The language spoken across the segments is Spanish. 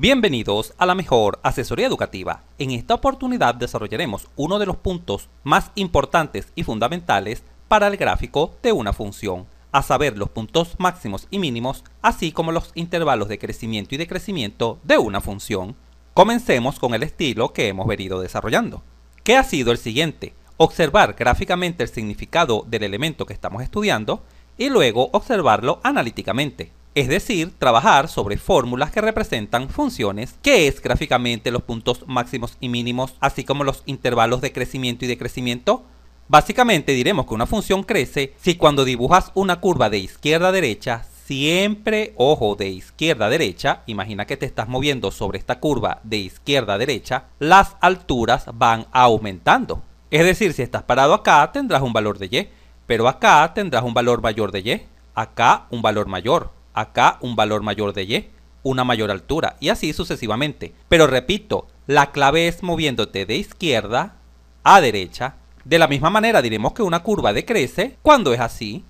Bienvenidos a la mejor asesoría educativa. En esta oportunidad desarrollaremos uno de los puntos más importantes y fundamentales para el gráfico de una función, a saber los puntos máximos y mínimos, así como los intervalos de crecimiento y decrecimiento de una función. Comencemos con el estilo que hemos venido desarrollando, que ha sido el siguiente, observar gráficamente el significado del elemento que estamos estudiando y luego observarlo analíticamente es decir, trabajar sobre fórmulas que representan funciones, que es gráficamente los puntos máximos y mínimos, así como los intervalos de crecimiento y decrecimiento. Básicamente diremos que una función crece si cuando dibujas una curva de izquierda a derecha, siempre, ojo, de izquierda a derecha, imagina que te estás moviendo sobre esta curva de izquierda a derecha, las alturas van aumentando. Es decir, si estás parado acá tendrás un valor de y, pero acá tendrás un valor mayor de y, acá un valor mayor acá un valor mayor de y, una mayor altura y así sucesivamente. Pero repito, la clave es moviéndote de izquierda a derecha. De la misma manera diremos que una curva decrece cuando es así.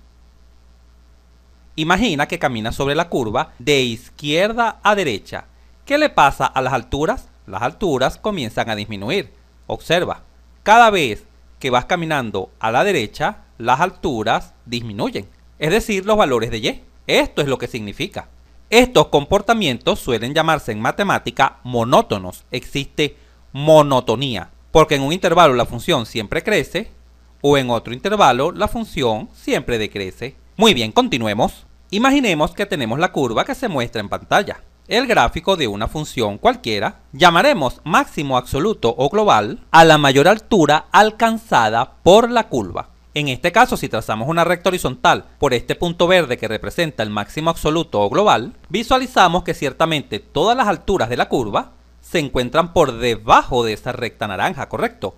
Imagina que caminas sobre la curva de izquierda a derecha. ¿Qué le pasa a las alturas? Las alturas comienzan a disminuir. Observa, cada vez que vas caminando a la derecha, las alturas disminuyen, es decir, los valores de y. Esto es lo que significa. Estos comportamientos suelen llamarse en matemática monótonos. Existe monotonía, porque en un intervalo la función siempre crece o en otro intervalo la función siempre decrece. Muy bien, continuemos. Imaginemos que tenemos la curva que se muestra en pantalla, el gráfico de una función cualquiera. Llamaremos máximo absoluto o global a la mayor altura alcanzada por la curva. En este caso, si trazamos una recta horizontal por este punto verde que representa el máximo absoluto o global, visualizamos que ciertamente todas las alturas de la curva se encuentran por debajo de esa recta naranja, ¿correcto?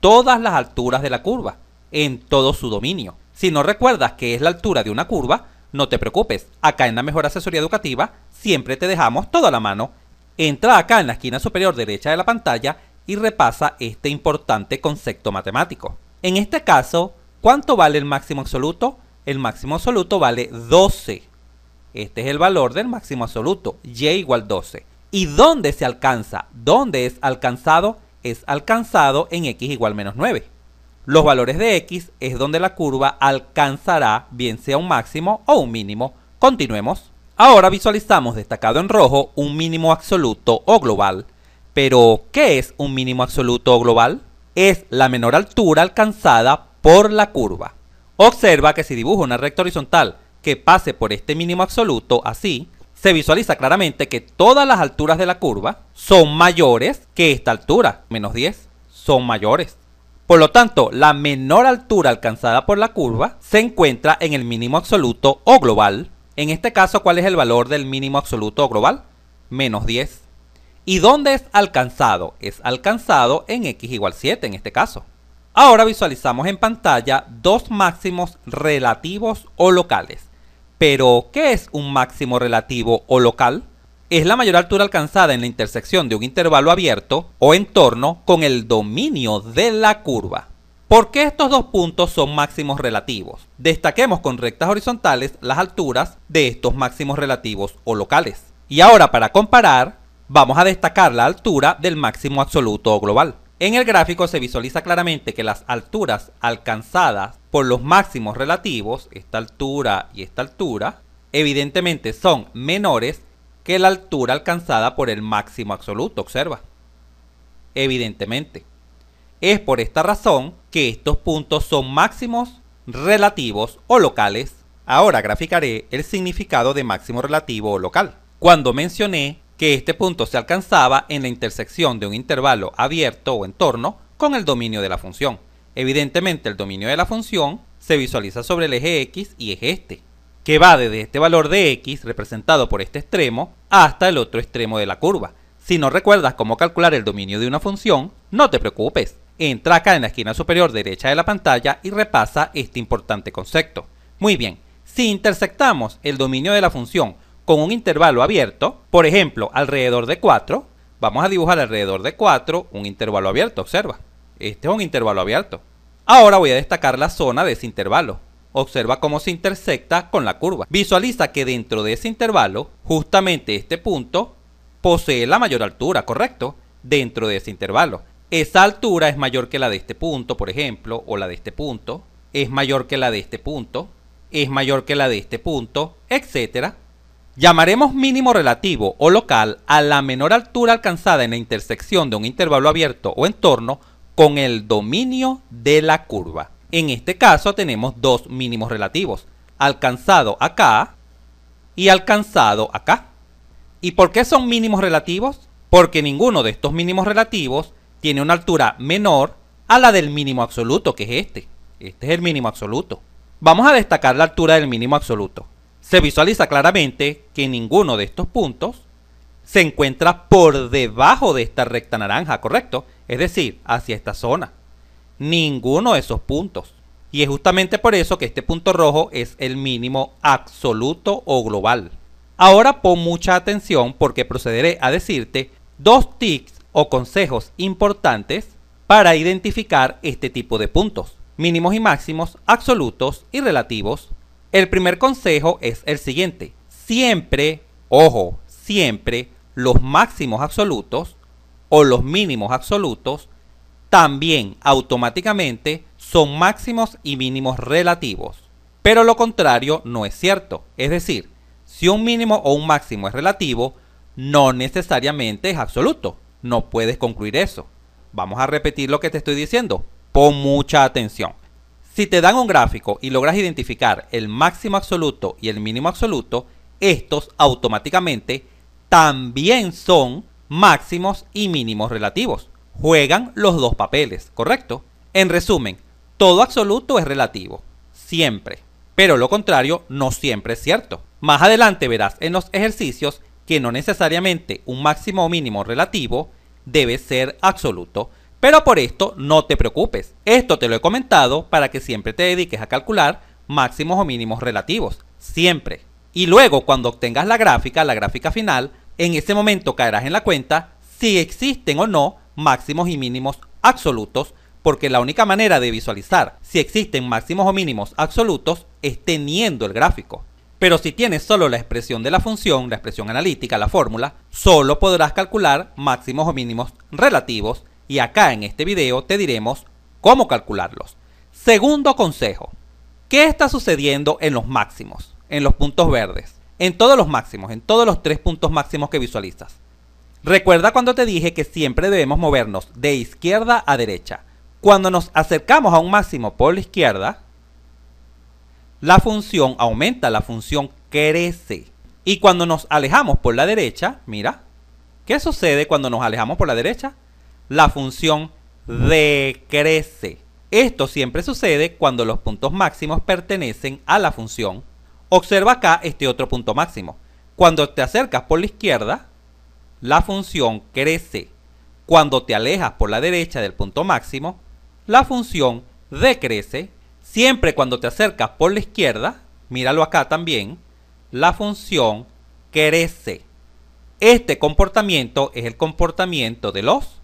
Todas las alturas de la curva, en todo su dominio. Si no recuerdas que es la altura de una curva, no te preocupes, acá en la Mejor Asesoría Educativa siempre te dejamos toda la mano. Entra acá en la esquina superior derecha de la pantalla y repasa este importante concepto matemático. En este caso, ¿Cuánto vale el máximo absoluto? El máximo absoluto vale 12. Este es el valor del máximo absoluto, y igual 12. ¿Y dónde se alcanza? ¿Dónde es alcanzado? Es alcanzado en x igual menos 9. Los valores de x es donde la curva alcanzará bien sea un máximo o un mínimo. Continuemos. Ahora visualizamos destacado en rojo un mínimo absoluto o global. Pero, ¿qué es un mínimo absoluto o global? Es la menor altura alcanzada por la curva. Observa que si dibujo una recta horizontal que pase por este mínimo absoluto así, se visualiza claramente que todas las alturas de la curva son mayores que esta altura, menos 10, son mayores. Por lo tanto, la menor altura alcanzada por la curva se encuentra en el mínimo absoluto o global. En este caso, ¿cuál es el valor del mínimo absoluto o global? Menos 10. ¿Y dónde es alcanzado? Es alcanzado en x igual 7 en este caso. Ahora visualizamos en pantalla dos máximos relativos o locales. Pero, ¿qué es un máximo relativo o local? Es la mayor altura alcanzada en la intersección de un intervalo abierto o en torno con el dominio de la curva. ¿Por qué estos dos puntos son máximos relativos? Destaquemos con rectas horizontales las alturas de estos máximos relativos o locales. Y ahora para comparar, vamos a destacar la altura del máximo absoluto o global. En el gráfico se visualiza claramente que las alturas alcanzadas por los máximos relativos, esta altura y esta altura, evidentemente son menores que la altura alcanzada por el máximo absoluto, observa. Evidentemente. Es por esta razón que estos puntos son máximos relativos o locales. Ahora graficaré el significado de máximo relativo o local. Cuando mencioné que este punto se alcanzaba en la intersección de un intervalo abierto o entorno con el dominio de la función. Evidentemente el dominio de la función se visualiza sobre el eje X y es este, que va desde este valor de X representado por este extremo hasta el otro extremo de la curva. Si no recuerdas cómo calcular el dominio de una función, no te preocupes. Entra acá en la esquina superior derecha de la pantalla y repasa este importante concepto. Muy bien, si intersectamos el dominio de la función con un intervalo abierto, por ejemplo, alrededor de 4, vamos a dibujar alrededor de 4 un intervalo abierto, observa. Este es un intervalo abierto. Ahora voy a destacar la zona de ese intervalo. Observa cómo se intersecta con la curva. Visualiza que dentro de ese intervalo, justamente este punto, posee la mayor altura, ¿correcto? Dentro de ese intervalo. Esa altura es mayor que la de este punto, por ejemplo, o la de este punto. Es mayor que la de este punto. Es mayor que la de este punto, etcétera Llamaremos mínimo relativo o local a la menor altura alcanzada en la intersección de un intervalo abierto o entorno con el dominio de la curva. En este caso tenemos dos mínimos relativos, alcanzado acá y alcanzado acá. ¿Y por qué son mínimos relativos? Porque ninguno de estos mínimos relativos tiene una altura menor a la del mínimo absoluto, que es este. Este es el mínimo absoluto. Vamos a destacar la altura del mínimo absoluto se visualiza claramente que ninguno de estos puntos se encuentra por debajo de esta recta naranja, ¿correcto? Es decir, hacia esta zona. Ninguno de esos puntos. Y es justamente por eso que este punto rojo es el mínimo absoluto o global. Ahora pon mucha atención porque procederé a decirte dos tips o consejos importantes para identificar este tipo de puntos, mínimos y máximos, absolutos y relativos, el primer consejo es el siguiente. Siempre, ojo, siempre los máximos absolutos o los mínimos absolutos también automáticamente son máximos y mínimos relativos. Pero lo contrario no es cierto. Es decir, si un mínimo o un máximo es relativo, no necesariamente es absoluto. No puedes concluir eso. Vamos a repetir lo que te estoy diciendo. Pon mucha atención. Si te dan un gráfico y logras identificar el máximo absoluto y el mínimo absoluto, estos automáticamente también son máximos y mínimos relativos. Juegan los dos papeles, ¿correcto? En resumen, todo absoluto es relativo, siempre. Pero lo contrario no siempre es cierto. Más adelante verás en los ejercicios que no necesariamente un máximo o mínimo relativo debe ser absoluto, pero por esto no te preocupes, esto te lo he comentado para que siempre te dediques a calcular máximos o mínimos relativos, siempre. Y luego cuando obtengas la gráfica, la gráfica final, en ese momento caerás en la cuenta si existen o no máximos y mínimos absolutos, porque la única manera de visualizar si existen máximos o mínimos absolutos es teniendo el gráfico. Pero si tienes solo la expresión de la función, la expresión analítica, la fórmula, solo podrás calcular máximos o mínimos relativos y acá en este video te diremos cómo calcularlos. Segundo consejo, ¿qué está sucediendo en los máximos, en los puntos verdes? En todos los máximos, en todos los tres puntos máximos que visualizas. Recuerda cuando te dije que siempre debemos movernos de izquierda a derecha. Cuando nos acercamos a un máximo por la izquierda, la función aumenta, la función crece. Y cuando nos alejamos por la derecha, mira, ¿qué sucede cuando nos alejamos por la derecha? la función decrece. Esto siempre sucede cuando los puntos máximos pertenecen a la función. Observa acá este otro punto máximo. Cuando te acercas por la izquierda, la función crece. Cuando te alejas por la derecha del punto máximo, la función decrece. Siempre cuando te acercas por la izquierda, míralo acá también, la función crece. Este comportamiento es el comportamiento de los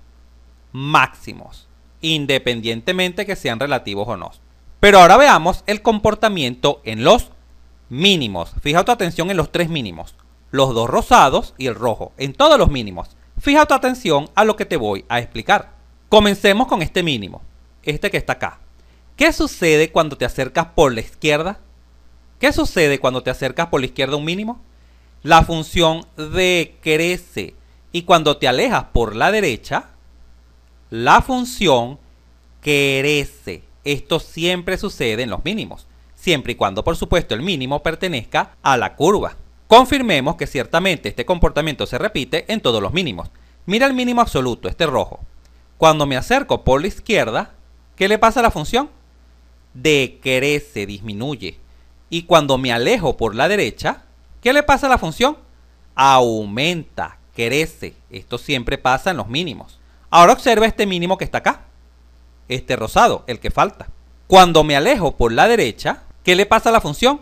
máximos, independientemente que sean relativos o no. Pero ahora veamos el comportamiento en los mínimos. Fija tu atención en los tres mínimos, los dos rosados y el rojo, en todos los mínimos. Fija tu atención a lo que te voy a explicar. Comencemos con este mínimo, este que está acá. ¿Qué sucede cuando te acercas por la izquierda? ¿Qué sucede cuando te acercas por la izquierda un mínimo? La función decrece y cuando te alejas por la derecha, la función crece. Esto siempre sucede en los mínimos, siempre y cuando por supuesto el mínimo pertenezca a la curva. Confirmemos que ciertamente este comportamiento se repite en todos los mínimos. Mira el mínimo absoluto, este rojo. Cuando me acerco por la izquierda, ¿qué le pasa a la función? Decrece, disminuye. Y cuando me alejo por la derecha, ¿qué le pasa a la función? Aumenta, crece. Esto siempre pasa en los mínimos. Ahora observa este mínimo que está acá. Este rosado, el que falta. Cuando me alejo por la derecha, ¿qué le pasa a la función?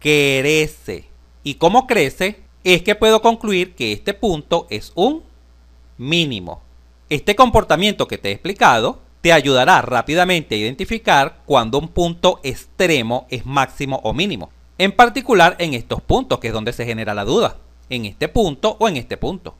Crece. ¿Y cómo crece? Es que puedo concluir que este punto es un mínimo. Este comportamiento que te he explicado te ayudará rápidamente a identificar cuando un punto extremo es máximo o mínimo. En particular en estos puntos, que es donde se genera la duda. En este punto o en este punto.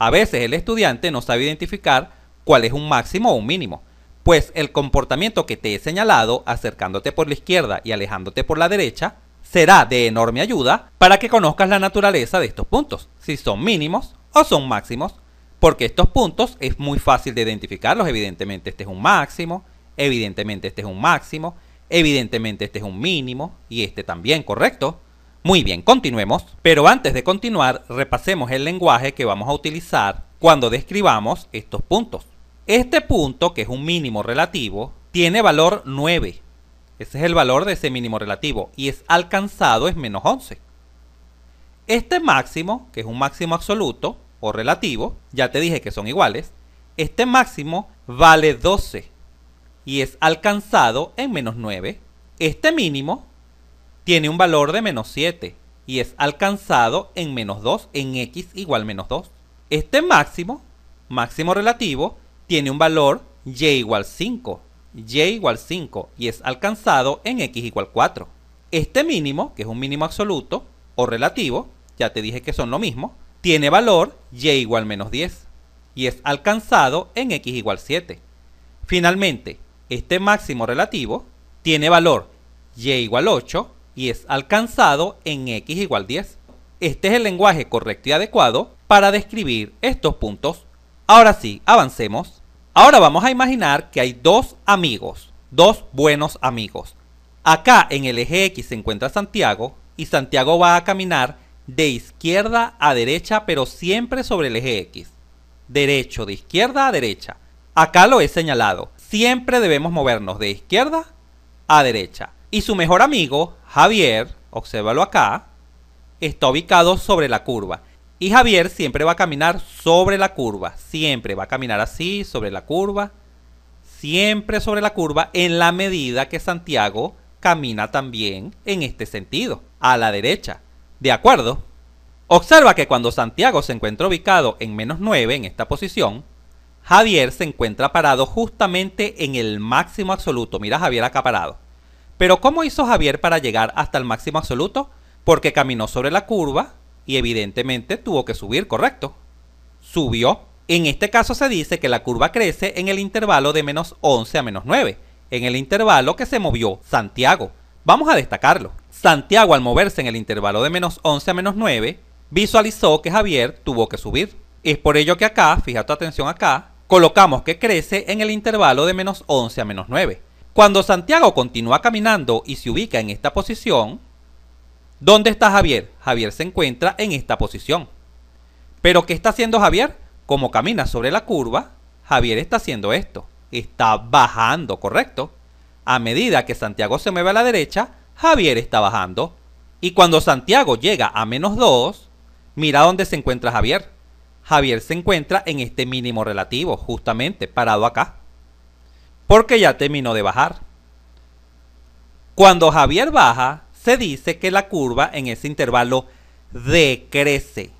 A veces el estudiante no sabe identificar cuál es un máximo o un mínimo, pues el comportamiento que te he señalado acercándote por la izquierda y alejándote por la derecha será de enorme ayuda para que conozcas la naturaleza de estos puntos, si son mínimos o son máximos, porque estos puntos es muy fácil de identificarlos, evidentemente este es un máximo, evidentemente este es un máximo, evidentemente este es un mínimo y este también, ¿correcto? Muy bien, continuemos, pero antes de continuar repasemos el lenguaje que vamos a utilizar cuando describamos estos puntos. Este punto, que es un mínimo relativo, tiene valor 9. Ese es el valor de ese mínimo relativo y es alcanzado en menos 11. Este máximo, que es un máximo absoluto o relativo, ya te dije que son iguales, este máximo vale 12 y es alcanzado en menos 9. Este mínimo tiene un valor de menos 7 y es alcanzado en menos 2 en x igual menos 2. Este máximo, máximo relativo, tiene un valor y igual 5, y igual 5 y es alcanzado en x igual 4. Este mínimo, que es un mínimo absoluto o relativo, ya te dije que son lo mismo, tiene valor y igual menos 10 y es alcanzado en x igual 7. Finalmente, este máximo relativo tiene valor y igual 8 y es alcanzado en x igual 10. Este es el lenguaje correcto y adecuado para describir estos puntos. Ahora sí, avancemos. Ahora vamos a imaginar que hay dos amigos, dos buenos amigos. Acá en el eje X se encuentra Santiago y Santiago va a caminar de izquierda a derecha pero siempre sobre el eje X. Derecho, de izquierda a derecha. Acá lo he señalado. Siempre debemos movernos de izquierda a derecha. Y su mejor amigo Javier, obsérvalo acá, está ubicado sobre la curva. Y Javier siempre va a caminar sobre la curva. Siempre va a caminar así, sobre la curva. Siempre sobre la curva en la medida que Santiago camina también en este sentido, a la derecha. ¿De acuerdo? Observa que cuando Santiago se encuentra ubicado en menos 9 en esta posición, Javier se encuentra parado justamente en el máximo absoluto. Mira Javier acá parado. Pero ¿cómo hizo Javier para llegar hasta el máximo absoluto? Porque caminó sobre la curva y evidentemente tuvo que subir, ¿correcto? Subió. En este caso se dice que la curva crece en el intervalo de menos 11 a menos 9, en el intervalo que se movió Santiago. Vamos a destacarlo. Santiago al moverse en el intervalo de menos 11 a menos 9, visualizó que Javier tuvo que subir. Es por ello que acá, fija tu atención acá, colocamos que crece en el intervalo de menos 11 a menos 9. Cuando Santiago continúa caminando y se ubica en esta posición, ¿dónde está Javier? Javier se encuentra en esta posición. ¿Pero qué está haciendo Javier? Como camina sobre la curva, Javier está haciendo esto. Está bajando, ¿correcto? A medida que Santiago se mueve a la derecha, Javier está bajando. Y cuando Santiago llega a menos 2, mira dónde se encuentra Javier. Javier se encuentra en este mínimo relativo, justamente parado acá porque ya terminó de bajar. Cuando Javier baja, se dice que la curva en ese intervalo decrece.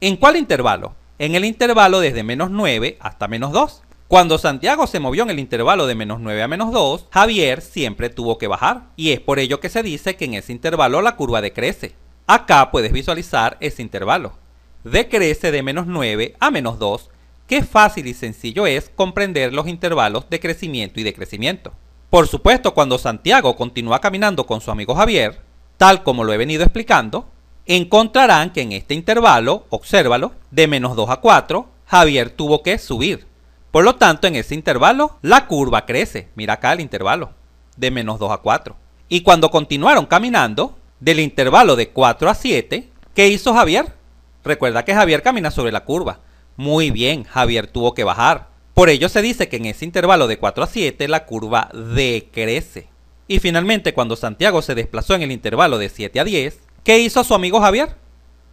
¿En cuál intervalo? En el intervalo desde menos 9 hasta menos 2. Cuando Santiago se movió en el intervalo de menos 9 a menos 2, Javier siempre tuvo que bajar, y es por ello que se dice que en ese intervalo la curva decrece. Acá puedes visualizar ese intervalo. Decrece de menos 9 a menos 2 qué fácil y sencillo es comprender los intervalos de crecimiento y decrecimiento. Por supuesto, cuando Santiago continúa caminando con su amigo Javier, tal como lo he venido explicando, encontrarán que en este intervalo, obsérvalo, de menos 2 a 4, Javier tuvo que subir. Por lo tanto, en ese intervalo, la curva crece. Mira acá el intervalo, de menos 2 a 4. Y cuando continuaron caminando, del intervalo de 4 a 7, ¿qué hizo Javier? Recuerda que Javier camina sobre la curva. Muy bien, Javier tuvo que bajar. Por ello se dice que en ese intervalo de 4 a 7 la curva decrece. Y finalmente cuando Santiago se desplazó en el intervalo de 7 a 10, ¿qué hizo su amigo Javier?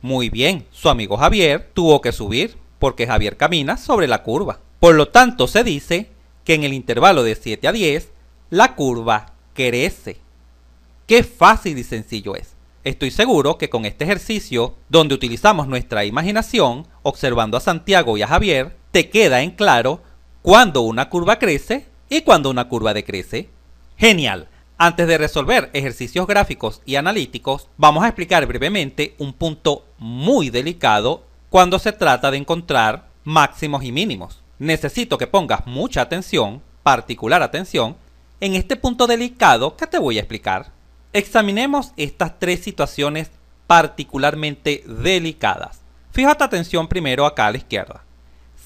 Muy bien, su amigo Javier tuvo que subir porque Javier camina sobre la curva. Por lo tanto se dice que en el intervalo de 7 a 10 la curva crece. Qué fácil y sencillo es. Estoy seguro que con este ejercicio, donde utilizamos nuestra imaginación, observando a Santiago y a Javier, te queda en claro cuándo una curva crece y cuándo una curva decrece. Genial. Antes de resolver ejercicios gráficos y analíticos, vamos a explicar brevemente un punto muy delicado cuando se trata de encontrar máximos y mínimos. Necesito que pongas mucha atención, particular atención, en este punto delicado que te voy a explicar. Examinemos estas tres situaciones particularmente delicadas. Fíjate atención primero acá a la izquierda.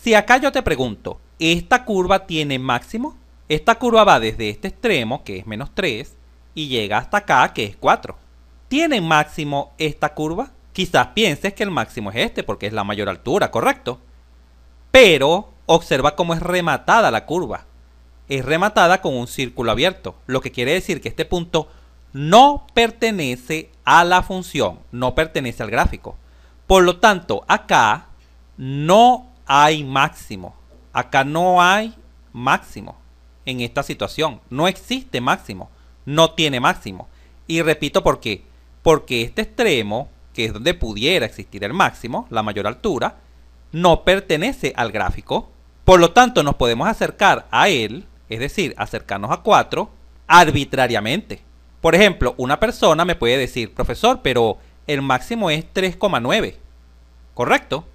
Si acá yo te pregunto, ¿esta curva tiene máximo? Esta curva va desde este extremo, que es menos 3, y llega hasta acá, que es 4. ¿Tiene máximo esta curva? Quizás pienses que el máximo es este, porque es la mayor altura, ¿correcto? Pero observa cómo es rematada la curva. Es rematada con un círculo abierto, lo que quiere decir que este punto no pertenece a la función, no pertenece al gráfico. Por lo tanto, acá no hay máximo. Acá no hay máximo en esta situación. No existe máximo. No tiene máximo. Y repito por qué. Porque este extremo, que es donde pudiera existir el máximo, la mayor altura, no pertenece al gráfico. Por lo tanto, nos podemos acercar a él, es decir, acercarnos a 4, arbitrariamente. Por ejemplo, una persona me puede decir, profesor, pero el máximo es 3,9, ¿correcto?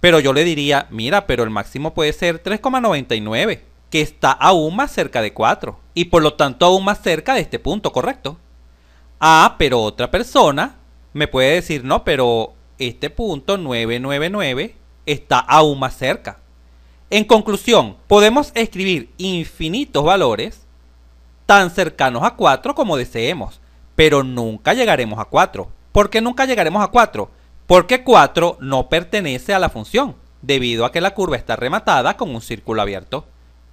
Pero yo le diría, mira, pero el máximo puede ser 3,99, que está aún más cerca de 4, y por lo tanto aún más cerca de este punto, ¿correcto? Ah, pero otra persona me puede decir, no, pero este punto 999 está aún más cerca. En conclusión, podemos escribir infinitos valores tan cercanos a 4 como deseemos, pero nunca llegaremos a 4. ¿Por qué nunca llegaremos a 4? Porque 4 no pertenece a la función, debido a que la curva está rematada con un círculo abierto.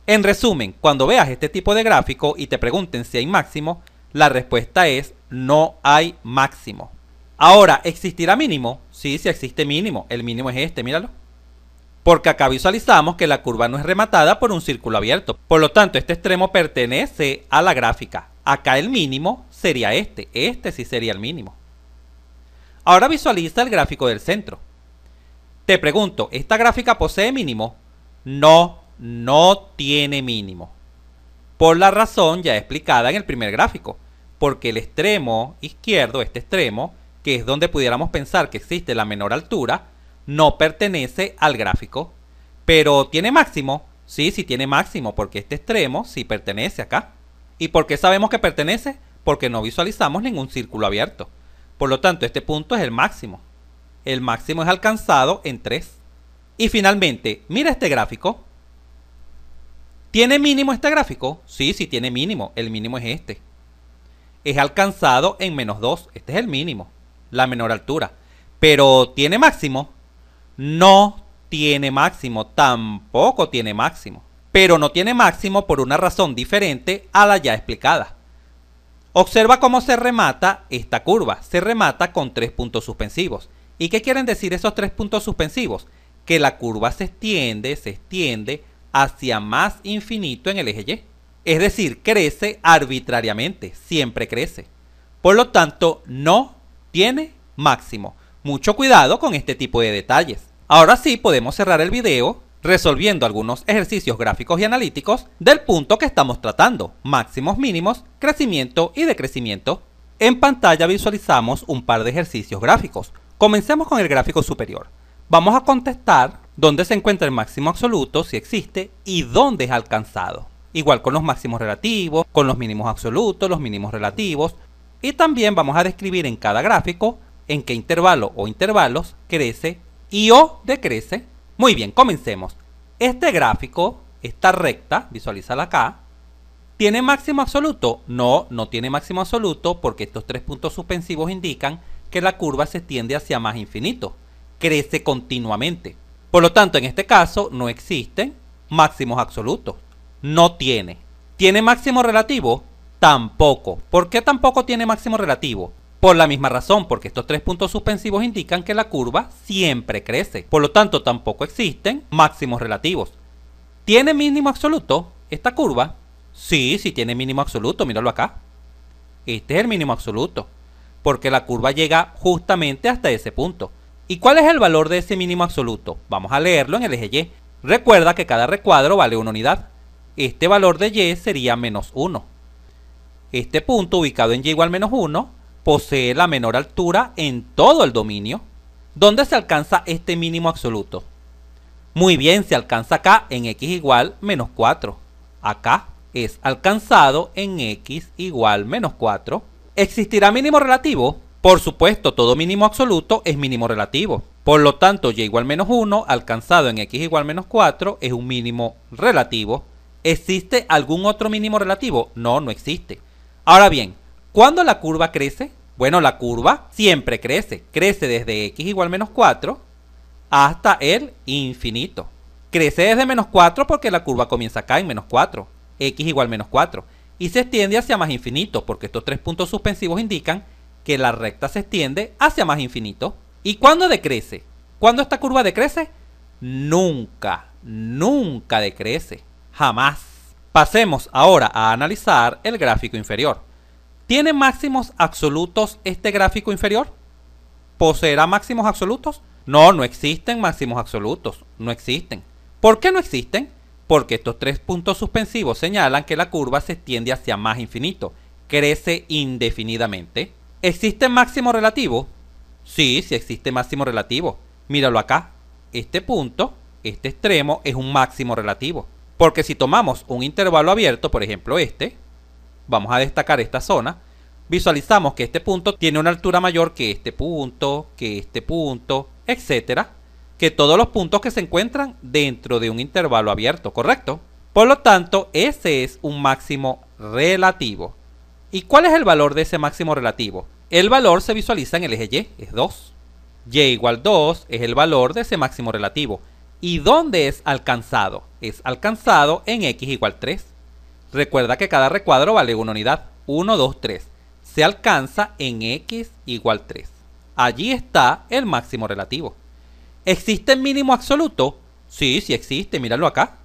En resumen, cuando veas este tipo de gráfico y te pregunten si hay máximo, la respuesta es no hay máximo. Ahora, ¿existirá mínimo? Sí, sí existe mínimo. El mínimo es este, míralo porque acá visualizamos que la curva no es rematada por un círculo abierto. Por lo tanto, este extremo pertenece a la gráfica. Acá el mínimo sería este. Este sí sería el mínimo. Ahora visualiza el gráfico del centro. Te pregunto, ¿esta gráfica posee mínimo? No, no tiene mínimo. Por la razón ya explicada en el primer gráfico. Porque el extremo izquierdo, este extremo, que es donde pudiéramos pensar que existe la menor altura, no pertenece al gráfico, pero tiene máximo. Sí, sí tiene máximo, porque este extremo sí pertenece acá. ¿Y por qué sabemos que pertenece? Porque no visualizamos ningún círculo abierto. Por lo tanto, este punto es el máximo. El máximo es alcanzado en 3. Y finalmente, mira este gráfico. ¿Tiene mínimo este gráfico? Sí, sí tiene mínimo. El mínimo es este. Es alcanzado en menos 2. Este es el mínimo. La menor altura. Pero, ¿tiene máximo? no tiene máximo, tampoco tiene máximo. Pero no tiene máximo por una razón diferente a la ya explicada. Observa cómo se remata esta curva. Se remata con tres puntos suspensivos. ¿Y qué quieren decir esos tres puntos suspensivos? Que la curva se extiende, se extiende hacia más infinito en el eje Y. Es decir, crece arbitrariamente, siempre crece. Por lo tanto, no tiene máximo. Mucho cuidado con este tipo de detalles. Ahora sí podemos cerrar el video resolviendo algunos ejercicios gráficos y analíticos del punto que estamos tratando, máximos mínimos, crecimiento y decrecimiento. En pantalla visualizamos un par de ejercicios gráficos. Comencemos con el gráfico superior. Vamos a contestar dónde se encuentra el máximo absoluto, si existe, y dónde es alcanzado. Igual con los máximos relativos, con los mínimos absolutos, los mínimos relativos. Y también vamos a describir en cada gráfico en qué intervalo o intervalos crece y o decrece. Muy bien, comencemos. Este gráfico, esta recta, visualízala acá, ¿tiene máximo absoluto? No, no tiene máximo absoluto porque estos tres puntos suspensivos indican que la curva se extiende hacia más infinito, crece continuamente. Por lo tanto, en este caso no existen máximos absolutos, no tiene. ¿Tiene máximo relativo? Tampoco. ¿Por qué tampoco tiene máximo relativo? Por la misma razón, porque estos tres puntos suspensivos indican que la curva siempre crece. Por lo tanto, tampoco existen máximos relativos. ¿Tiene mínimo absoluto esta curva? Sí, sí tiene mínimo absoluto, míralo acá. Este es el mínimo absoluto, porque la curva llega justamente hasta ese punto. ¿Y cuál es el valor de ese mínimo absoluto? Vamos a leerlo en el eje Y. Recuerda que cada recuadro vale una unidad. Este valor de Y sería menos 1. Este punto ubicado en Y igual menos 1 posee la menor altura en todo el dominio. ¿Dónde se alcanza este mínimo absoluto? Muy bien, se alcanza acá en x igual menos 4. Acá es alcanzado en x igual menos 4. ¿Existirá mínimo relativo? Por supuesto, todo mínimo absoluto es mínimo relativo. Por lo tanto, y igual menos 1 alcanzado en x igual menos 4 es un mínimo relativo. ¿Existe algún otro mínimo relativo? No, no existe. Ahora bien, ¿Cuándo la curva crece? Bueno, la curva siempre crece. Crece desde x igual menos 4 hasta el infinito. Crece desde menos 4 porque la curva comienza acá en menos 4. x igual menos 4. Y se extiende hacia más infinito porque estos tres puntos suspensivos indican que la recta se extiende hacia más infinito. ¿Y cuándo decrece? ¿Cuándo esta curva decrece? Nunca, nunca decrece. Jamás. Pasemos ahora a analizar el gráfico inferior. ¿Tiene máximos absolutos este gráfico inferior? ¿Poseerá máximos absolutos? No, no existen máximos absolutos, no existen. ¿Por qué no existen? Porque estos tres puntos suspensivos señalan que la curva se extiende hacia más infinito, crece indefinidamente. ¿Existe máximo relativo? Sí, sí existe máximo relativo. Míralo acá. Este punto, este extremo, es un máximo relativo. Porque si tomamos un intervalo abierto, por ejemplo este, vamos a destacar esta zona, visualizamos que este punto tiene una altura mayor que este punto, que este punto, etcétera, que todos los puntos que se encuentran dentro de un intervalo abierto, ¿correcto? Por lo tanto, ese es un máximo relativo. ¿Y cuál es el valor de ese máximo relativo? El valor se visualiza en el eje Y, es 2. Y igual 2 es el valor de ese máximo relativo. ¿Y dónde es alcanzado? Es alcanzado en X igual 3. Recuerda que cada recuadro vale una unidad. 1, 2, 3. Se alcanza en x igual 3. Allí está el máximo relativo. ¿Existe el mínimo absoluto? Sí, sí existe, míralo acá.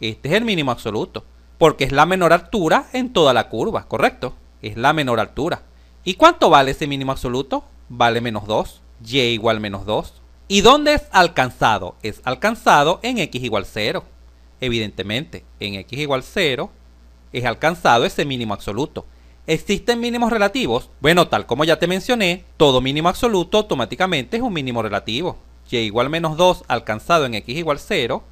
Este es el mínimo absoluto, porque es la menor altura en toda la curva, ¿correcto? Es la menor altura. ¿Y cuánto vale ese mínimo absoluto? Vale menos 2, y igual menos 2. ¿Y dónde es alcanzado? Es alcanzado en x igual 0. Evidentemente, en x igual 0 es alcanzado ese mínimo absoluto. ¿Existen mínimos relativos? Bueno, tal como ya te mencioné, todo mínimo absoluto automáticamente es un mínimo relativo. y igual menos 2 alcanzado en x igual 0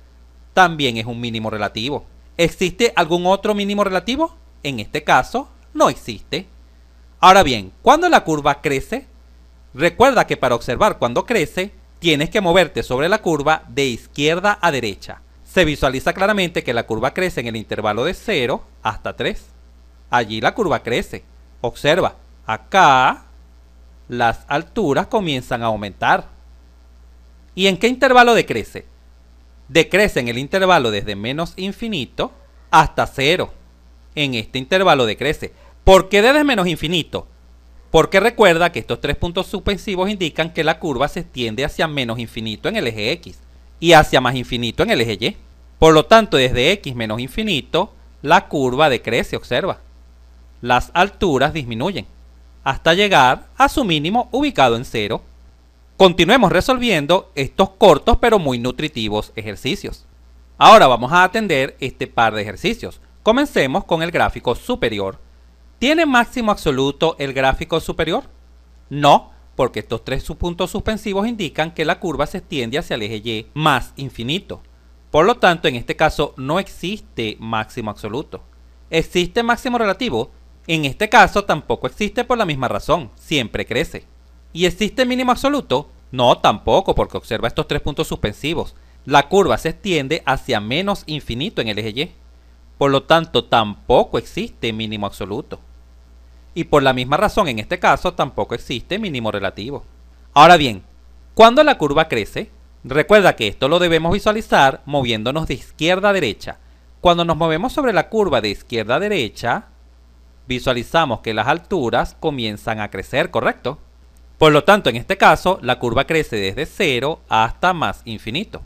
también es un mínimo relativo. ¿Existe algún otro mínimo relativo? En este caso, no existe. Ahora bien, cuando la curva crece, recuerda que para observar cuando crece, tienes que moverte sobre la curva de izquierda a derecha se visualiza claramente que la curva crece en el intervalo de 0 hasta 3. Allí la curva crece. Observa, acá las alturas comienzan a aumentar. ¿Y en qué intervalo decrece? Decrece en el intervalo desde menos infinito hasta 0. En este intervalo decrece. ¿Por qué desde menos infinito? Porque recuerda que estos tres puntos suspensivos indican que la curva se extiende hacia menos infinito en el eje X y hacia más infinito en el eje Y. Por lo tanto, desde x menos infinito, la curva decrece, observa. Las alturas disminuyen, hasta llegar a su mínimo ubicado en cero. Continuemos resolviendo estos cortos pero muy nutritivos ejercicios. Ahora vamos a atender este par de ejercicios. Comencemos con el gráfico superior. ¿Tiene máximo absoluto el gráfico superior? No, porque estos tres puntos suspensivos indican que la curva se extiende hacia el eje Y más infinito. Por lo tanto, en este caso no existe máximo absoluto. Existe máximo relativo, en este caso tampoco existe por la misma razón, siempre crece. ¿Y existe mínimo absoluto? No, tampoco, porque observa estos tres puntos suspensivos. La curva se extiende hacia menos infinito en el eje Y. Por lo tanto, tampoco existe mínimo absoluto y por la misma razón en este caso tampoco existe mínimo relativo. Ahora bien, cuando la curva crece, recuerda que esto lo debemos visualizar moviéndonos de izquierda a derecha. Cuando nos movemos sobre la curva de izquierda a derecha, visualizamos que las alturas comienzan a crecer, ¿correcto? Por lo tanto, en este caso, la curva crece desde cero hasta más infinito.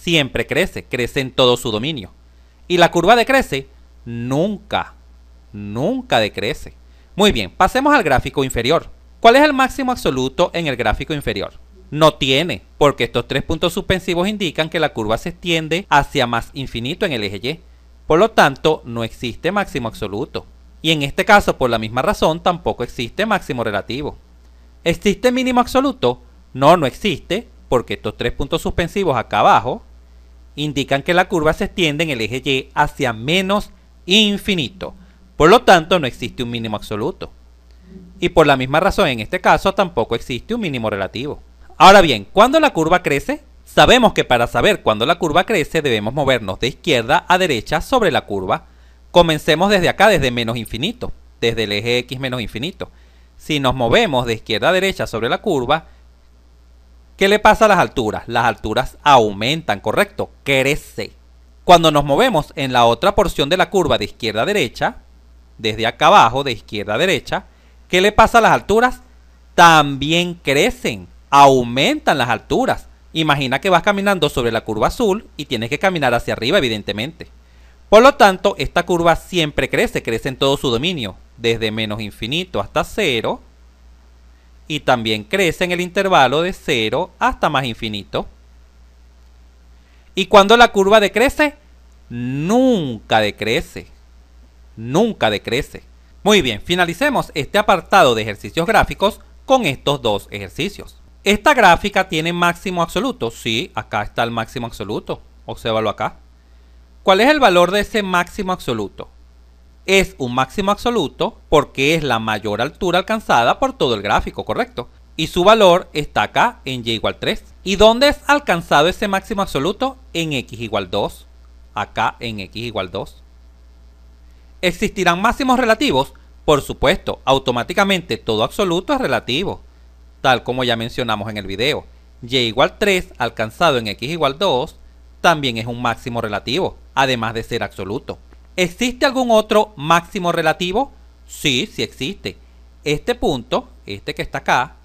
Siempre crece, crece en todo su dominio. Y la curva decrece nunca nunca decrece. Muy bien, pasemos al gráfico inferior. ¿Cuál es el máximo absoluto en el gráfico inferior? No tiene, porque estos tres puntos suspensivos indican que la curva se extiende hacia más infinito en el eje Y. Por lo tanto, no existe máximo absoluto. Y en este caso, por la misma razón, tampoco existe máximo relativo. ¿Existe mínimo absoluto? No, no existe, porque estos tres puntos suspensivos acá abajo indican que la curva se extiende en el eje Y hacia menos infinito. Por lo tanto, no existe un mínimo absoluto. Y por la misma razón, en este caso tampoco existe un mínimo relativo. Ahora bien, ¿cuándo la curva crece? Sabemos que para saber cuándo la curva crece debemos movernos de izquierda a derecha sobre la curva. Comencemos desde acá, desde menos infinito, desde el eje x menos infinito. Si nos movemos de izquierda a derecha sobre la curva, ¿qué le pasa a las alturas? Las alturas aumentan, ¿correcto? Crece. Cuando nos movemos en la otra porción de la curva de izquierda a derecha, desde acá abajo, de izquierda a derecha, ¿qué le pasa a las alturas? También crecen, aumentan las alturas. Imagina que vas caminando sobre la curva azul y tienes que caminar hacia arriba, evidentemente. Por lo tanto, esta curva siempre crece, crece en todo su dominio, desde menos infinito hasta cero, y también crece en el intervalo de cero hasta más infinito. ¿Y cuando la curva decrece? Nunca decrece nunca decrece. Muy bien, finalicemos este apartado de ejercicios gráficos con estos dos ejercicios. Esta gráfica tiene máximo absoluto. Sí, acá está el máximo absoluto. Obsévalo acá. ¿Cuál es el valor de ese máximo absoluto? Es un máximo absoluto porque es la mayor altura alcanzada por todo el gráfico, ¿correcto? Y su valor está acá en y igual 3. ¿Y dónde es alcanzado ese máximo absoluto? En x igual 2. Acá en x igual 2. ¿Existirán máximos relativos? Por supuesto, automáticamente todo absoluto es relativo, tal como ya mencionamos en el video. y igual 3 alcanzado en x igual 2 también es un máximo relativo, además de ser absoluto. ¿Existe algún otro máximo relativo? Sí, sí existe. Este punto, este que está acá,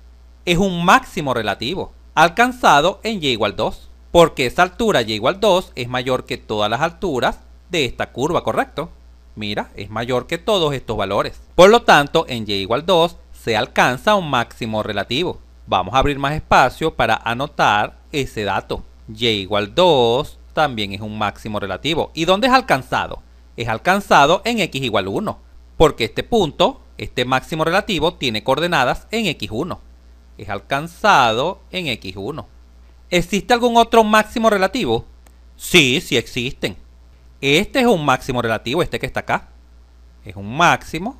es un máximo relativo, alcanzado en y igual 2, porque esa altura y igual 2 es mayor que todas las alturas de esta curva, ¿correcto? mira, es mayor que todos estos valores. Por lo tanto, en y igual 2 se alcanza un máximo relativo. Vamos a abrir más espacio para anotar ese dato. y igual 2 también es un máximo relativo. ¿Y dónde es alcanzado? Es alcanzado en x igual 1, porque este punto, este máximo relativo, tiene coordenadas en x1. Es alcanzado en x1. ¿Existe algún otro máximo relativo? Sí, sí existen. Este es un máximo relativo, este que está acá. Es un máximo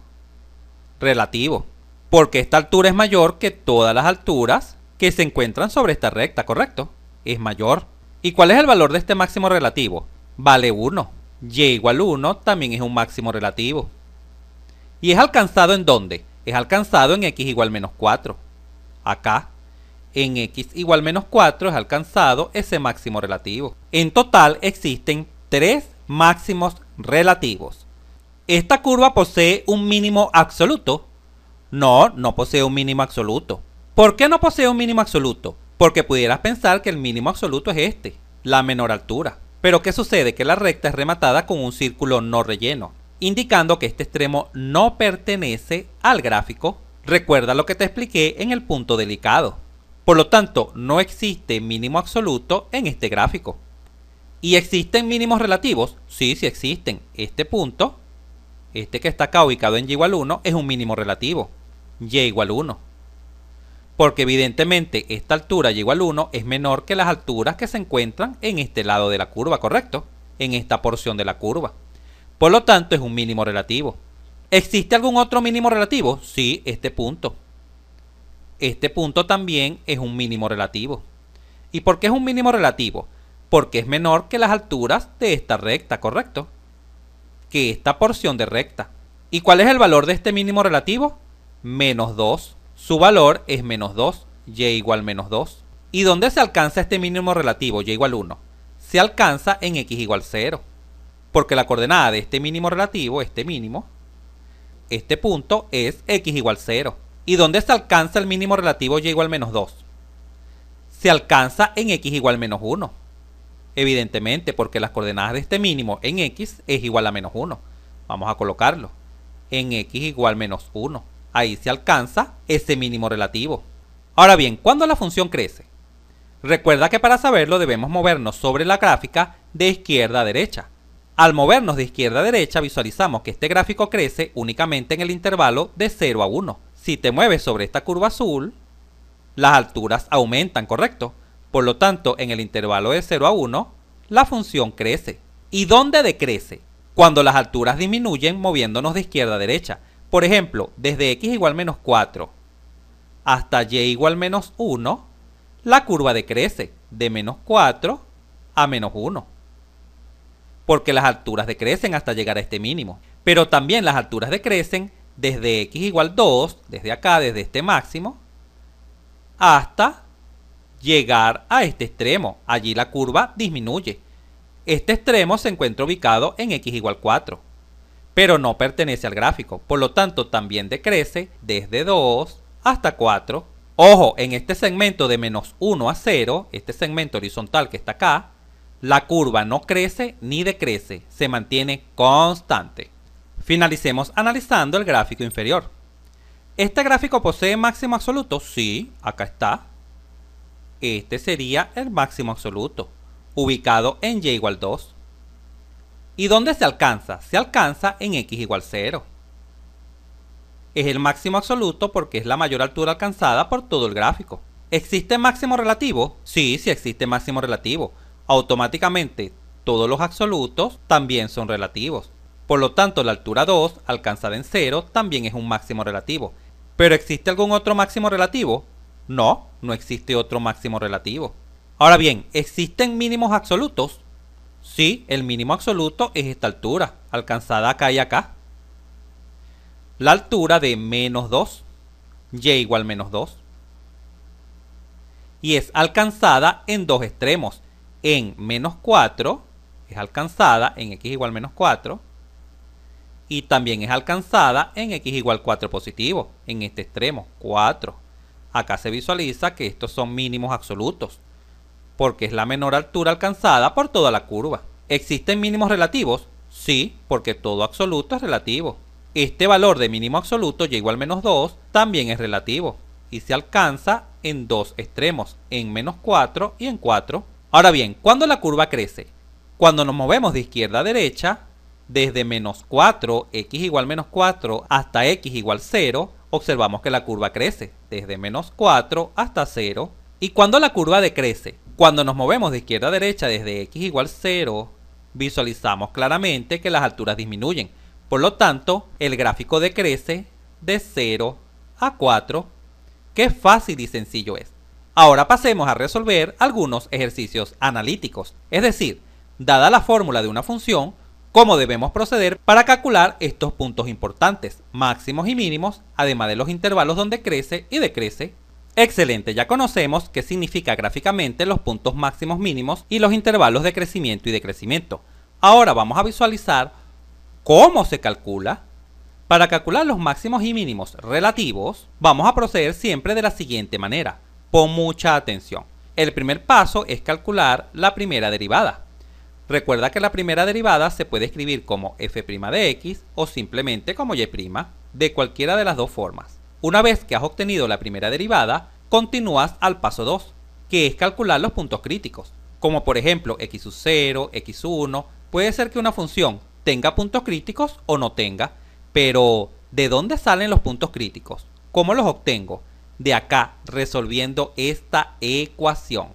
relativo. Porque esta altura es mayor que todas las alturas que se encuentran sobre esta recta, ¿correcto? Es mayor. ¿Y cuál es el valor de este máximo relativo? Vale 1. Y igual 1 también es un máximo relativo. ¿Y es alcanzado en dónde? Es alcanzado en x igual menos 4. Acá, en x igual menos 4 es alcanzado ese máximo relativo. En total existen tres máximos relativos. Esta curva posee un mínimo absoluto. No, no posee un mínimo absoluto. ¿Por qué no posee un mínimo absoluto? Porque pudieras pensar que el mínimo absoluto es este, la menor altura. Pero ¿qué sucede? Que la recta es rematada con un círculo no relleno, indicando que este extremo no pertenece al gráfico. Recuerda lo que te expliqué en el punto delicado. Por lo tanto, no existe mínimo absoluto en este gráfico. ¿Y existen mínimos relativos? Sí, sí existen. Este punto, este que está acá ubicado en y igual 1, es un mínimo relativo. Y igual 1. Porque evidentemente esta altura y igual 1 es menor que las alturas que se encuentran en este lado de la curva, ¿correcto? En esta porción de la curva. Por lo tanto, es un mínimo relativo. ¿Existe algún otro mínimo relativo? Sí, este punto. Este punto también es un mínimo relativo. ¿Y por qué es un mínimo relativo? porque es menor que las alturas de esta recta, ¿correcto? Que esta porción de recta. ¿Y cuál es el valor de este mínimo relativo? Menos 2. Su valor es menos 2, y igual menos 2. ¿Y dónde se alcanza este mínimo relativo, y igual 1? Se alcanza en x igual 0. Porque la coordenada de este mínimo relativo, este mínimo, este punto es x igual 0. ¿Y dónde se alcanza el mínimo relativo y igual menos 2? Se alcanza en x igual menos 1. Evidentemente, porque las coordenadas de este mínimo en x es igual a menos 1. Vamos a colocarlo. En x igual menos 1. Ahí se alcanza ese mínimo relativo. Ahora bien, ¿cuándo la función crece? Recuerda que para saberlo debemos movernos sobre la gráfica de izquierda a derecha. Al movernos de izquierda a derecha visualizamos que este gráfico crece únicamente en el intervalo de 0 a 1. Si te mueves sobre esta curva azul, las alturas aumentan, ¿correcto? Por lo tanto, en el intervalo de 0 a 1, la función crece. ¿Y dónde decrece? Cuando las alturas disminuyen moviéndonos de izquierda a derecha. Por ejemplo, desde x igual menos 4 hasta y igual menos 1, la curva decrece de menos 4 a menos 1. Porque las alturas decrecen hasta llegar a este mínimo. Pero también las alturas decrecen desde x igual 2, desde acá, desde este máximo, hasta llegar a este extremo. Allí la curva disminuye. Este extremo se encuentra ubicado en x igual 4, pero no pertenece al gráfico, por lo tanto también decrece desde 2 hasta 4. Ojo, en este segmento de menos 1 a 0, este segmento horizontal que está acá, la curva no crece ni decrece, se mantiene constante. Finalicemos analizando el gráfico inferior. ¿Este gráfico posee máximo absoluto? Sí, acá está este sería el máximo absoluto, ubicado en y igual 2. ¿Y dónde se alcanza? Se alcanza en x igual 0. Es el máximo absoluto porque es la mayor altura alcanzada por todo el gráfico. ¿Existe máximo relativo? Sí, sí existe máximo relativo. Automáticamente todos los absolutos también son relativos. Por lo tanto, la altura 2, alcanzada en 0, también es un máximo relativo. ¿Pero existe algún otro máximo relativo? No, no existe otro máximo relativo. Ahora bien, ¿existen mínimos absolutos? Sí, el mínimo absoluto es esta altura, alcanzada acá y acá. La altura de menos 2, y igual menos 2. Y es alcanzada en dos extremos, en menos 4, es alcanzada en x igual menos 4, y también es alcanzada en x igual 4 positivo, en este extremo, 4. Acá se visualiza que estos son mínimos absolutos, porque es la menor altura alcanzada por toda la curva. ¿Existen mínimos relativos? Sí, porque todo absoluto es relativo. Este valor de mínimo absoluto y igual menos 2 también es relativo y se alcanza en dos extremos, en menos 4 y en 4. Ahora bien, ¿cuándo la curva crece? Cuando nos movemos de izquierda a derecha, desde menos 4, x igual menos 4, hasta x igual 0, observamos que la curva crece desde menos 4 hasta 0. Y cuando la curva decrece, cuando nos movemos de izquierda a derecha desde x igual 0, visualizamos claramente que las alturas disminuyen. Por lo tanto, el gráfico decrece de 0 a 4. Qué fácil y sencillo es. Ahora pasemos a resolver algunos ejercicios analíticos. Es decir, dada la fórmula de una función, cómo debemos proceder para calcular estos puntos importantes, máximos y mínimos, además de los intervalos donde crece y decrece. Excelente, ya conocemos qué significa gráficamente los puntos máximos mínimos y los intervalos de crecimiento y decrecimiento. Ahora vamos a visualizar cómo se calcula. Para calcular los máximos y mínimos relativos, vamos a proceder siempre de la siguiente manera. Pon mucha atención. El primer paso es calcular la primera derivada. Recuerda que la primera derivada se puede escribir como f' de x o simplemente como y', de cualquiera de las dos formas. Una vez que has obtenido la primera derivada, continúas al paso 2, que es calcular los puntos críticos, como por ejemplo x0, x1, puede ser que una función tenga puntos críticos o no tenga, pero ¿de dónde salen los puntos críticos? ¿Cómo los obtengo? De acá, resolviendo esta ecuación.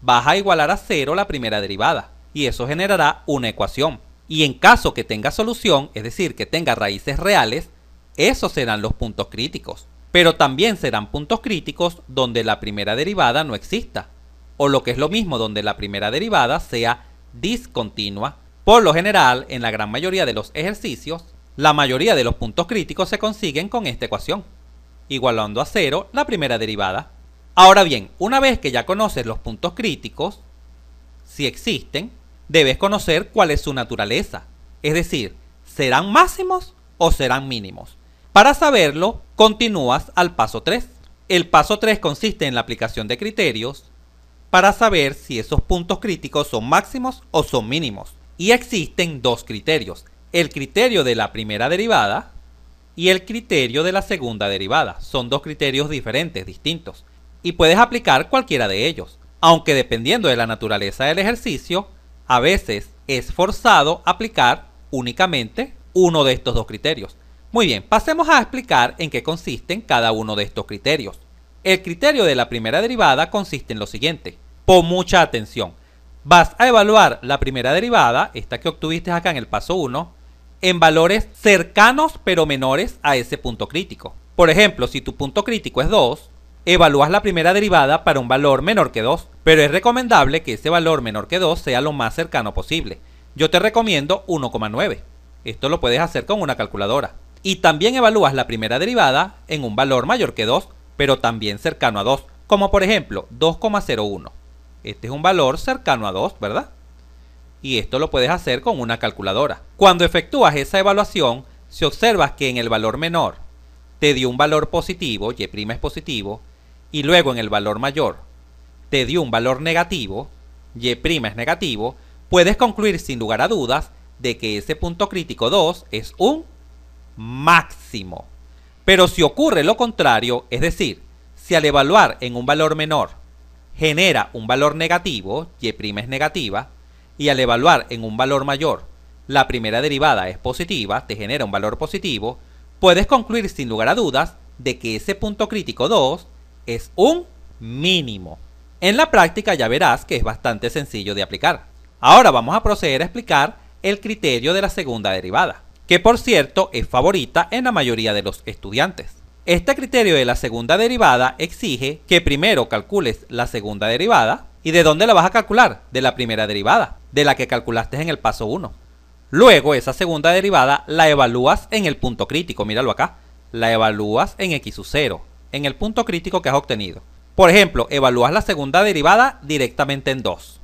Vas a igualar a 0 la primera derivada y eso generará una ecuación. Y en caso que tenga solución, es decir, que tenga raíces reales, esos serán los puntos críticos. Pero también serán puntos críticos donde la primera derivada no exista, o lo que es lo mismo donde la primera derivada sea discontinua. Por lo general, en la gran mayoría de los ejercicios, la mayoría de los puntos críticos se consiguen con esta ecuación, igualando a cero la primera derivada. Ahora bien, una vez que ya conoces los puntos críticos, si existen, debes conocer cuál es su naturaleza. Es decir, ¿serán máximos o serán mínimos? Para saberlo, continúas al paso 3. El paso 3 consiste en la aplicación de criterios para saber si esos puntos críticos son máximos o son mínimos. Y existen dos criterios, el criterio de la primera derivada y el criterio de la segunda derivada. Son dos criterios diferentes, distintos, y puedes aplicar cualquiera de ellos, aunque dependiendo de la naturaleza del ejercicio, a veces es forzado aplicar únicamente uno de estos dos criterios. Muy bien, pasemos a explicar en qué consisten cada uno de estos criterios. El criterio de la primera derivada consiste en lo siguiente. Pon mucha atención. Vas a evaluar la primera derivada, esta que obtuviste acá en el paso 1, en valores cercanos pero menores a ese punto crítico. Por ejemplo, si tu punto crítico es 2, evalúas la primera derivada para un valor menor que 2, pero es recomendable que ese valor menor que 2 sea lo más cercano posible. Yo te recomiendo 1,9. Esto lo puedes hacer con una calculadora. Y también evalúas la primera derivada en un valor mayor que 2, pero también cercano a 2, como por ejemplo 2,01. Este es un valor cercano a 2, ¿verdad? Y esto lo puedes hacer con una calculadora. Cuando efectúas esa evaluación, si observas que en el valor menor te dio un valor positivo, y' es positivo, y luego en el valor mayor te dio un valor negativo, y' es negativo, puedes concluir sin lugar a dudas de que ese punto crítico 2 es un máximo. Pero si ocurre lo contrario, es decir, si al evaluar en un valor menor genera un valor negativo, y' es negativa, y al evaluar en un valor mayor la primera derivada es positiva, te genera un valor positivo, puedes concluir sin lugar a dudas de que ese punto crítico 2 es un mínimo. En la práctica ya verás que es bastante sencillo de aplicar. Ahora vamos a proceder a explicar el criterio de la segunda derivada, que por cierto es favorita en la mayoría de los estudiantes. Este criterio de la segunda derivada exige que primero calcules la segunda derivada, ¿y de dónde la vas a calcular? De la primera derivada, de la que calculaste en el paso 1. Luego esa segunda derivada la evalúas en el punto crítico, míralo acá, la evalúas en x0, en el punto crítico que has obtenido. Por ejemplo, evalúas la segunda derivada directamente en 2,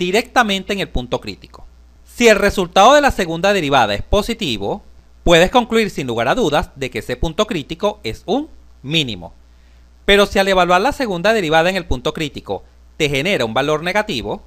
directamente en el punto crítico. Si el resultado de la segunda derivada es positivo, puedes concluir sin lugar a dudas de que ese punto crítico es un mínimo. Pero si al evaluar la segunda derivada en el punto crítico te genera un valor negativo,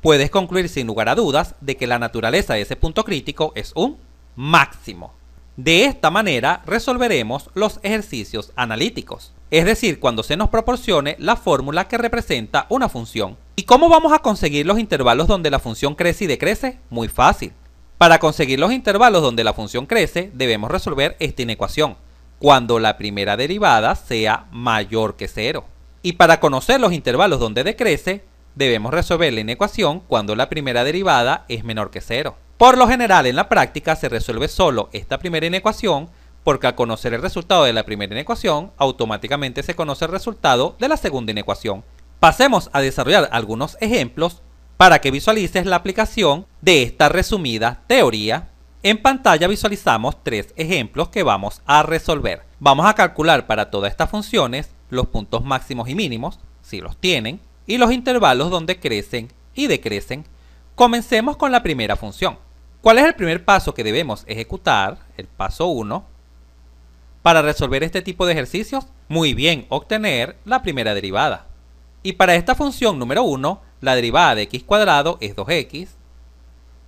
puedes concluir sin lugar a dudas de que la naturaleza de ese punto crítico es un máximo. De esta manera resolveremos los ejercicios analíticos, es decir, cuando se nos proporcione la fórmula que representa una función. ¿Y cómo vamos a conseguir los intervalos donde la función crece y decrece? Muy fácil. Para conseguir los intervalos donde la función crece, debemos resolver esta inecuación, cuando la primera derivada sea mayor que cero. Y para conocer los intervalos donde decrece, debemos resolver la inecuación cuando la primera derivada es menor que cero. Por lo general, en la práctica se resuelve solo esta primera inecuación porque al conocer el resultado de la primera inecuación, automáticamente se conoce el resultado de la segunda inecuación. Pasemos a desarrollar algunos ejemplos para que visualices la aplicación de esta resumida teoría. En pantalla visualizamos tres ejemplos que vamos a resolver. Vamos a calcular para todas estas funciones los puntos máximos y mínimos, si los tienen, y los intervalos donde crecen y decrecen Comencemos con la primera función. ¿Cuál es el primer paso que debemos ejecutar, el paso 1, para resolver este tipo de ejercicios? Muy bien, obtener la primera derivada. Y para esta función número 1, la derivada de x cuadrado es 2x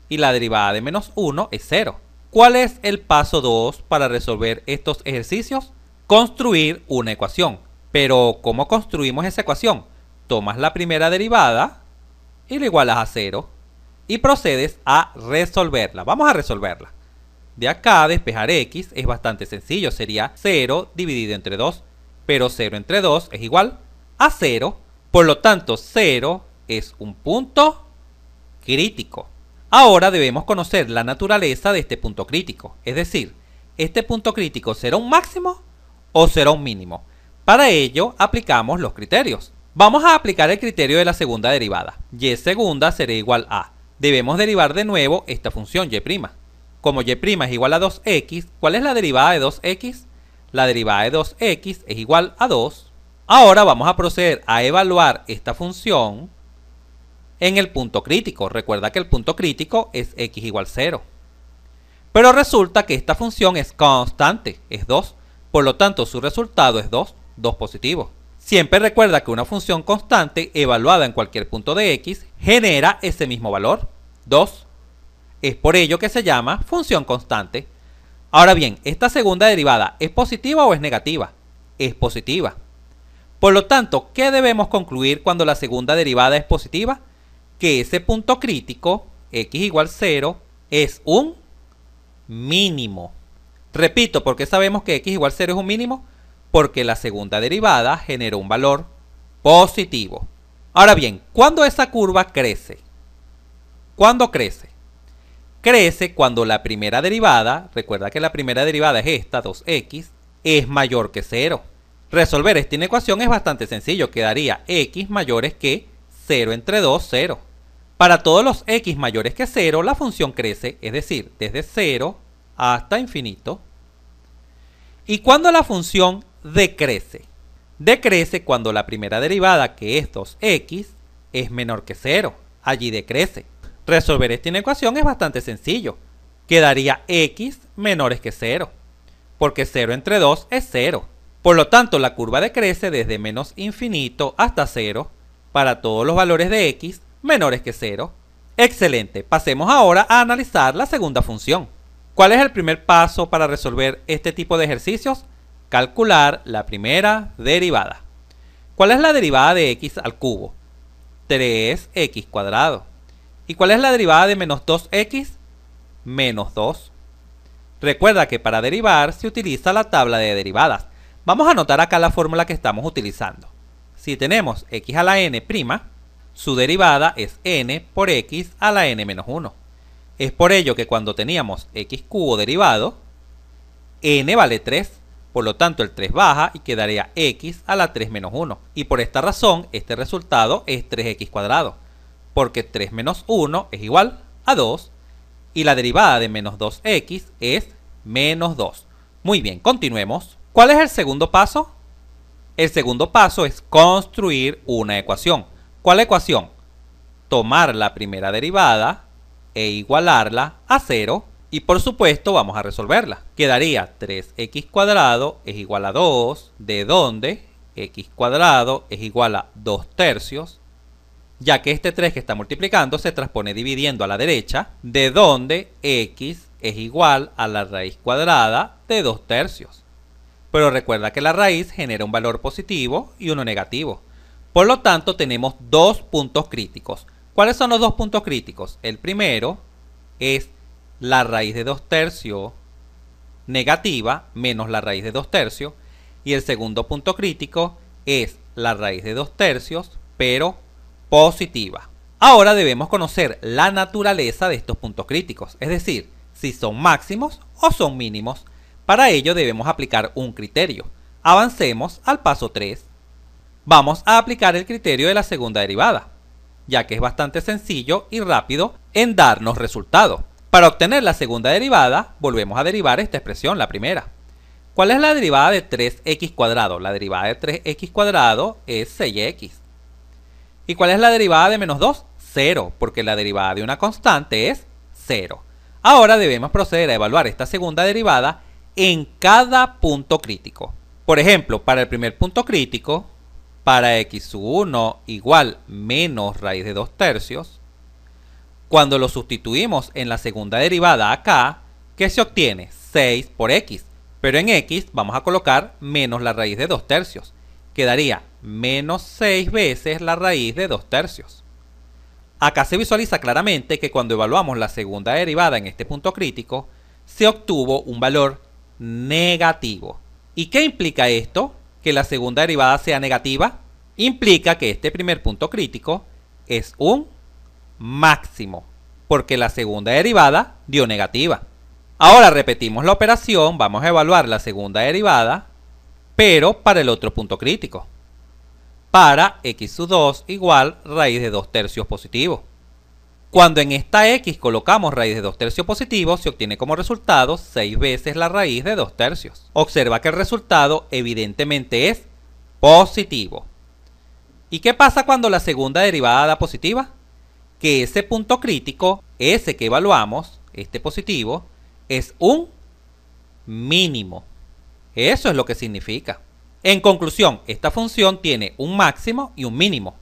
y la derivada de menos 1 es 0. ¿Cuál es el paso 2 para resolver estos ejercicios? Construir una ecuación. Pero, ¿cómo construimos esa ecuación? Tomas la primera derivada y la igualas a 0 y procedes a resolverla. Vamos a resolverla. De acá despejar x es bastante sencillo, sería 0 dividido entre 2, pero 0 entre 2 es igual a 0, por lo tanto 0 es un punto crítico. Ahora debemos conocer la naturaleza de este punto crítico, es decir, ¿este punto crítico será un máximo o será un mínimo? Para ello aplicamos los criterios. Vamos a aplicar el criterio de la segunda derivada. y segunda será igual a debemos derivar de nuevo esta función y'. Como y' es igual a 2x, ¿cuál es la derivada de 2x? La derivada de 2x es igual a 2. Ahora vamos a proceder a evaluar esta función en el punto crítico. Recuerda que el punto crítico es x igual 0. Pero resulta que esta función es constante, es 2. Por lo tanto, su resultado es 2, 2 positivo. Siempre recuerda que una función constante evaluada en cualquier punto de x genera ese mismo valor, 2. Es por ello que se llama función constante. Ahora bien, ¿esta segunda derivada es positiva o es negativa? Es positiva. Por lo tanto, ¿qué debemos concluir cuando la segunda derivada es positiva? Que ese punto crítico, x igual 0, es un mínimo. Repito, ¿por qué sabemos que x igual 0 es un mínimo? porque la segunda derivada generó un valor positivo. Ahora bien, ¿cuándo esa curva crece? ¿Cuándo crece? Crece cuando la primera derivada, recuerda que la primera derivada es esta, 2x, es mayor que 0. Resolver esta inecuación es bastante sencillo, quedaría x mayores que 0 entre 2, 0. Para todos los x mayores que 0, la función crece, es decir, desde 0 hasta infinito. Y cuando la función decrece. Decrece cuando la primera derivada, que es 2x, es menor que 0. Allí decrece. Resolver esta inequación es bastante sencillo. Quedaría x menores que 0, porque 0 entre 2 es 0. Por lo tanto, la curva decrece desde menos infinito hasta 0 para todos los valores de x menores que 0. Excelente, pasemos ahora a analizar la segunda función. ¿Cuál es el primer paso para resolver este tipo de ejercicios? calcular la primera derivada. ¿Cuál es la derivada de x al cubo? 3x cuadrado. ¿Y cuál es la derivada de menos 2x? Menos 2. Recuerda que para derivar se utiliza la tabla de derivadas. Vamos a anotar acá la fórmula que estamos utilizando. Si tenemos x a la n prima, su derivada es n por x a la n menos 1. Es por ello que cuando teníamos x cubo derivado, n vale 3 por lo tanto, el 3 baja y quedaría x a la 3 menos 1. Y por esta razón, este resultado es 3x cuadrado. Porque 3 menos 1 es igual a 2. Y la derivada de menos 2x es menos 2. Muy bien, continuemos. ¿Cuál es el segundo paso? El segundo paso es construir una ecuación. ¿Cuál ecuación? Tomar la primera derivada e igualarla a 0 y por supuesto vamos a resolverla. Quedaría 3x cuadrado es igual a 2, de donde x cuadrado es igual a 2 tercios, ya que este 3 que está multiplicando se transpone dividiendo a la derecha, de donde x es igual a la raíz cuadrada de 2 tercios. Pero recuerda que la raíz genera un valor positivo y uno negativo. Por lo tanto, tenemos dos puntos críticos. ¿Cuáles son los dos puntos críticos? El primero es la raíz de 2 tercios negativa menos la raíz de 2 tercios. Y el segundo punto crítico es la raíz de 2 tercios, pero positiva. Ahora debemos conocer la naturaleza de estos puntos críticos, es decir, si son máximos o son mínimos. Para ello debemos aplicar un criterio. Avancemos al paso 3. Vamos a aplicar el criterio de la segunda derivada, ya que es bastante sencillo y rápido en darnos resultado. Para obtener la segunda derivada, volvemos a derivar esta expresión, la primera. ¿Cuál es la derivada de 3x cuadrado? La derivada de 3x cuadrado es 6x. ¿Y cuál es la derivada de menos 2? 0, porque la derivada de una constante es 0. Ahora debemos proceder a evaluar esta segunda derivada en cada punto crítico. Por ejemplo, para el primer punto crítico, para x1 igual menos raíz de 2 tercios, cuando lo sustituimos en la segunda derivada acá, ¿qué se obtiene? 6 por x. Pero en x vamos a colocar menos la raíz de 2 tercios. Quedaría menos 6 veces la raíz de 2 tercios. Acá se visualiza claramente que cuando evaluamos la segunda derivada en este punto crítico, se obtuvo un valor negativo. ¿Y qué implica esto? Que la segunda derivada sea negativa. Implica que este primer punto crítico es un máximo, porque la segunda derivada dio negativa. Ahora repetimos la operación, vamos a evaluar la segunda derivada, pero para el otro punto crítico. Para x2 igual raíz de 2 tercios positivo. Cuando en esta x colocamos raíz de 2 tercios positivo, se obtiene como resultado 6 veces la raíz de 2 tercios. Observa que el resultado evidentemente es positivo. ¿Y qué pasa cuando la segunda derivada da positiva? que ese punto crítico, ese que evaluamos, este positivo, es un mínimo. Eso es lo que significa. En conclusión, esta función tiene un máximo y un mínimo.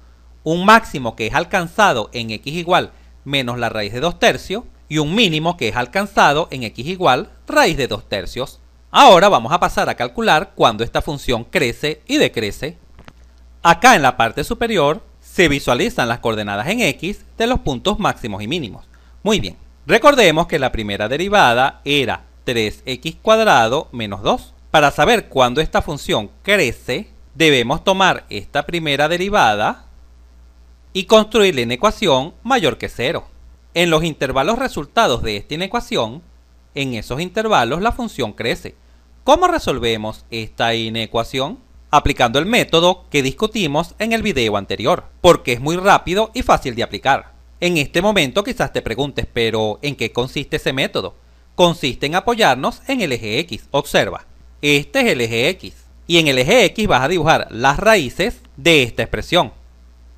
Un máximo que es alcanzado en x igual menos la raíz de 2 tercios y un mínimo que es alcanzado en x igual raíz de 2 tercios. Ahora vamos a pasar a calcular cuando esta función crece y decrece. Acá en la parte superior se visualizan las coordenadas en X de los puntos máximos y mínimos. Muy bien, recordemos que la primera derivada era 3x cuadrado menos 2. Para saber cuándo esta función crece, debemos tomar esta primera derivada y construir en ecuación mayor que 0. En los intervalos resultados de esta inecuación, en esos intervalos la función crece. ¿Cómo resolvemos esta inecuación? aplicando el método que discutimos en el video anterior, porque es muy rápido y fácil de aplicar. En este momento quizás te preguntes, pero ¿en qué consiste ese método? Consiste en apoyarnos en el eje X. Observa, este es el eje X. Y en el eje X vas a dibujar las raíces de esta expresión.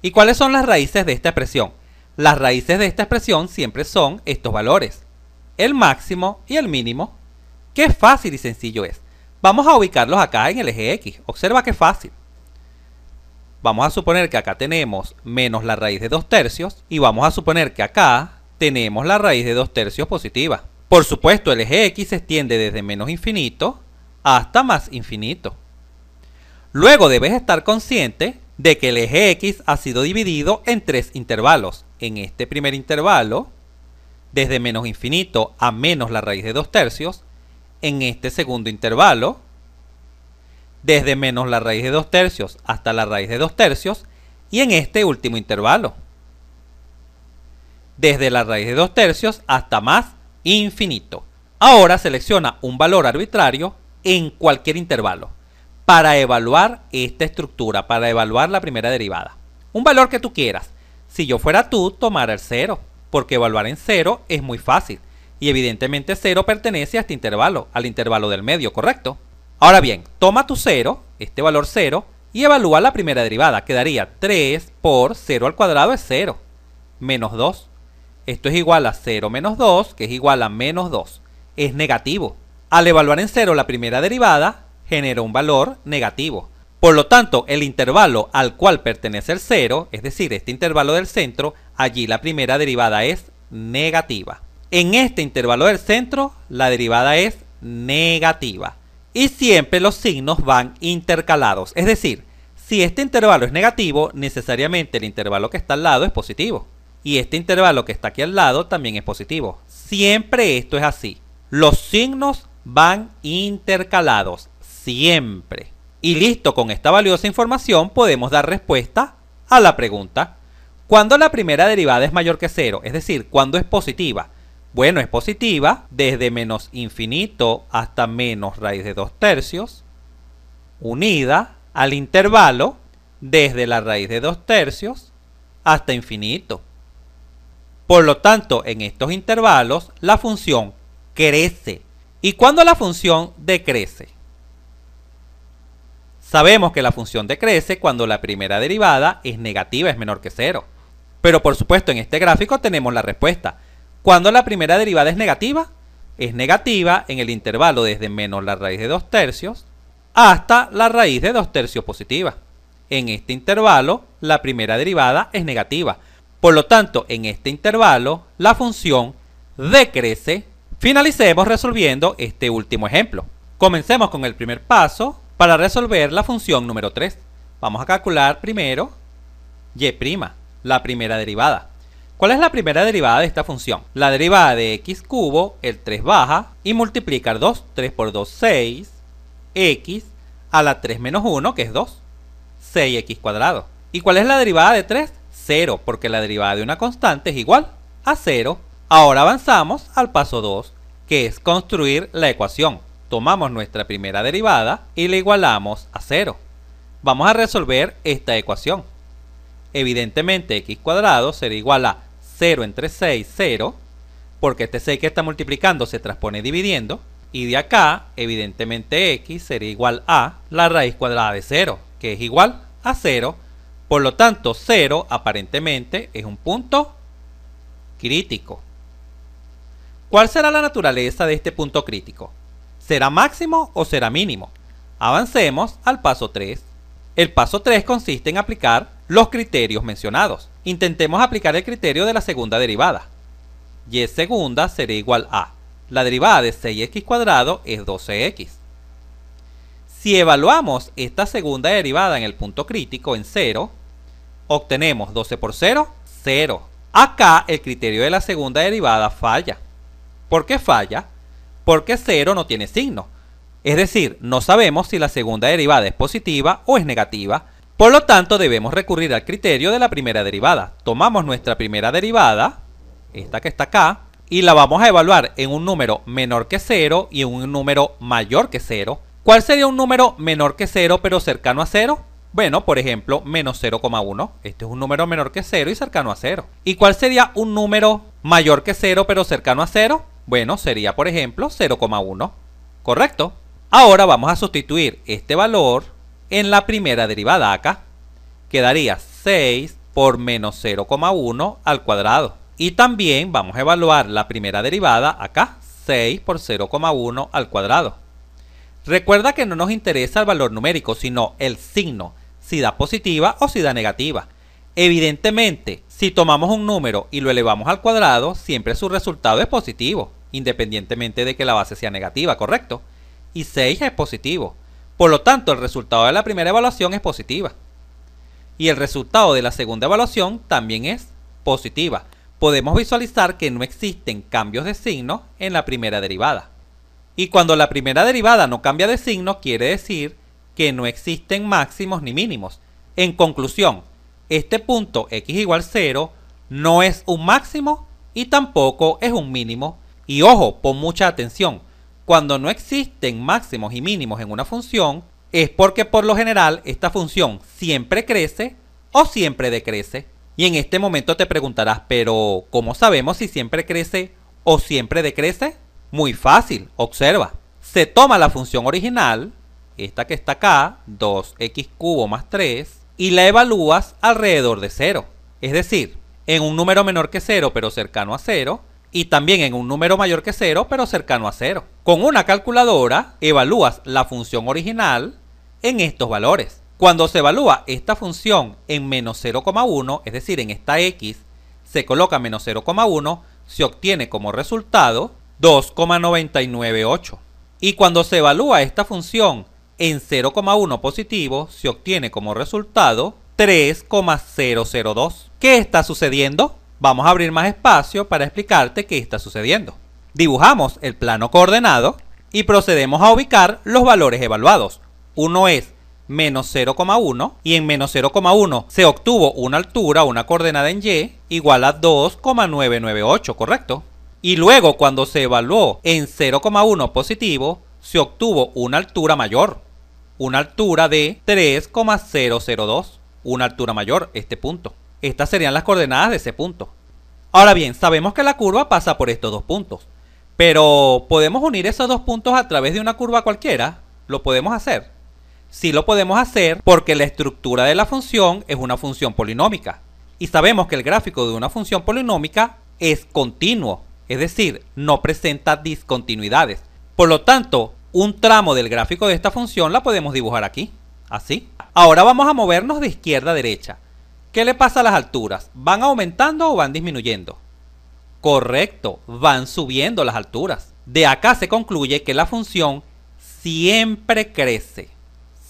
¿Y cuáles son las raíces de esta expresión? Las raíces de esta expresión siempre son estos valores. El máximo y el mínimo. Qué fácil y sencillo es. Vamos a ubicarlos acá en el eje X. Observa que fácil. Vamos a suponer que acá tenemos menos la raíz de 2 tercios y vamos a suponer que acá tenemos la raíz de 2 tercios positiva. Por supuesto, el eje X se extiende desde menos infinito hasta más infinito. Luego debes estar consciente de que el eje X ha sido dividido en tres intervalos. En este primer intervalo, desde menos infinito a menos la raíz de 2 tercios, en este segundo intervalo, desde menos la raíz de 2 tercios hasta la raíz de 2 tercios, y en este último intervalo, desde la raíz de 2 tercios hasta más infinito. Ahora selecciona un valor arbitrario en cualquier intervalo para evaluar esta estructura, para evaluar la primera derivada. Un valor que tú quieras. Si yo fuera tú, tomara el 0, porque evaluar en 0 es muy fácil y evidentemente 0 pertenece a este intervalo, al intervalo del medio, ¿correcto? Ahora bien, toma tu 0, este valor 0, y evalúa la primera derivada. Quedaría 3 por 0 al cuadrado es 0, menos 2. Esto es igual a 0 menos 2, que es igual a menos 2. Es negativo. Al evaluar en 0 la primera derivada, genera un valor negativo. Por lo tanto, el intervalo al cual pertenece el 0, es decir, este intervalo del centro, allí la primera derivada es negativa. En este intervalo del centro, la derivada es negativa. Y siempre los signos van intercalados. Es decir, si este intervalo es negativo, necesariamente el intervalo que está al lado es positivo. Y este intervalo que está aquí al lado también es positivo. Siempre esto es así. Los signos van intercalados. Siempre. Y listo, con esta valiosa información podemos dar respuesta a la pregunta. ¿Cuándo la primera derivada es mayor que cero? Es decir, ¿cuándo es positiva. Bueno, es positiva desde menos infinito hasta menos raíz de 2 tercios, unida al intervalo desde la raíz de 2 tercios hasta infinito. Por lo tanto, en estos intervalos la función crece. ¿Y cuándo la función decrece? Sabemos que la función decrece cuando la primera derivada es negativa, es menor que cero. Pero por supuesto en este gráfico tenemos la respuesta. Cuando la primera derivada es negativa, es negativa en el intervalo desde menos la raíz de 2 tercios hasta la raíz de 2 tercios positiva. En este intervalo, la primera derivada es negativa. Por lo tanto, en este intervalo, la función decrece. Finalicemos resolviendo este último ejemplo. Comencemos con el primer paso para resolver la función número 3. Vamos a calcular primero y', la primera derivada. ¿Cuál es la primera derivada de esta función? La derivada de x cubo, el 3 baja, y multiplicar 2, 3 por 2, 6, x a la 3 menos 1, que es 2, 6x cuadrado. ¿Y cuál es la derivada de 3? 0, porque la derivada de una constante es igual a 0. Ahora avanzamos al paso 2, que es construir la ecuación. Tomamos nuestra primera derivada y la igualamos a 0. Vamos a resolver esta ecuación. Evidentemente, x cuadrado será igual a 0 entre 6, 0, porque este 6 que está multiplicando se transpone dividiendo, y de acá, evidentemente x sería igual a la raíz cuadrada de 0, que es igual a 0, por lo tanto 0 aparentemente es un punto crítico. ¿Cuál será la naturaleza de este punto crítico? ¿Será máximo o será mínimo? Avancemos al paso 3. El paso 3 consiste en aplicar los criterios mencionados. Intentemos aplicar el criterio de la segunda derivada. y segunda será igual a la derivada de 6x cuadrado es 12x. Si evaluamos esta segunda derivada en el punto crítico, en 0, obtenemos 12 por 0, 0. Acá el criterio de la segunda derivada falla. ¿Por qué falla? Porque 0 no tiene signo. Es decir, no sabemos si la segunda derivada es positiva o es negativa, por lo tanto, debemos recurrir al criterio de la primera derivada. Tomamos nuestra primera derivada, esta que está acá, y la vamos a evaluar en un número menor que 0 y en un número mayor que 0. ¿Cuál sería un número menor que 0 pero cercano a 0? Bueno, por ejemplo, menos 0,1. Este es un número menor que 0 y cercano a 0. ¿Y cuál sería un número mayor que 0 pero cercano a 0? Bueno, sería por ejemplo 0,1. ¿Correcto? Ahora vamos a sustituir este valor en la primera derivada acá. Quedaría 6 por menos 0,1 al cuadrado. Y también vamos a evaluar la primera derivada acá, 6 por 0,1 al cuadrado. Recuerda que no nos interesa el valor numérico, sino el signo, si da positiva o si da negativa. Evidentemente, si tomamos un número y lo elevamos al cuadrado, siempre su resultado es positivo, independientemente de que la base sea negativa, ¿correcto? Y 6 es positivo. Por lo tanto, el resultado de la primera evaluación es positiva. Y el resultado de la segunda evaluación también es positiva. Podemos visualizar que no existen cambios de signo en la primera derivada. Y cuando la primera derivada no cambia de signo, quiere decir que no existen máximos ni mínimos. En conclusión, este punto x igual 0 no es un máximo y tampoco es un mínimo. Y ojo, pon mucha atención, cuando no existen máximos y mínimos en una función, es porque por lo general esta función siempre crece o siempre decrece. Y en este momento te preguntarás, pero ¿cómo sabemos si siempre crece o siempre decrece? Muy fácil, observa. Se toma la función original, esta que está acá, 2x cubo más 3, y la evalúas alrededor de 0. Es decir, en un número menor que 0 pero cercano a 0, y también en un número mayor que cero, pero cercano a cero. Con una calculadora evalúas la función original en estos valores. Cuando se evalúa esta función en menos 0,1, es decir, en esta x, se coloca menos 0,1, se obtiene como resultado 2,998. Y cuando se evalúa esta función en 0,1 positivo, se obtiene como resultado 3,002. ¿Qué está sucediendo? vamos a abrir más espacio para explicarte qué está sucediendo. Dibujamos el plano coordenado y procedemos a ubicar los valores evaluados. Uno es menos 0,1 y en menos 0,1 se obtuvo una altura, una coordenada en y igual a 2,998, ¿correcto? Y luego cuando se evaluó en 0,1 positivo, se obtuvo una altura mayor, una altura de 3,002, una altura mayor este punto. Estas serían las coordenadas de ese punto. Ahora bien, sabemos que la curva pasa por estos dos puntos, pero ¿podemos unir esos dos puntos a través de una curva cualquiera? ¿Lo podemos hacer? Sí lo podemos hacer porque la estructura de la función es una función polinómica. Y sabemos que el gráfico de una función polinómica es continuo, es decir, no presenta discontinuidades. Por lo tanto, un tramo del gráfico de esta función la podemos dibujar aquí, así. Ahora vamos a movernos de izquierda a derecha. ¿Qué le pasa a las alturas? ¿Van aumentando o van disminuyendo? Correcto, van subiendo las alturas. De acá se concluye que la función siempre crece.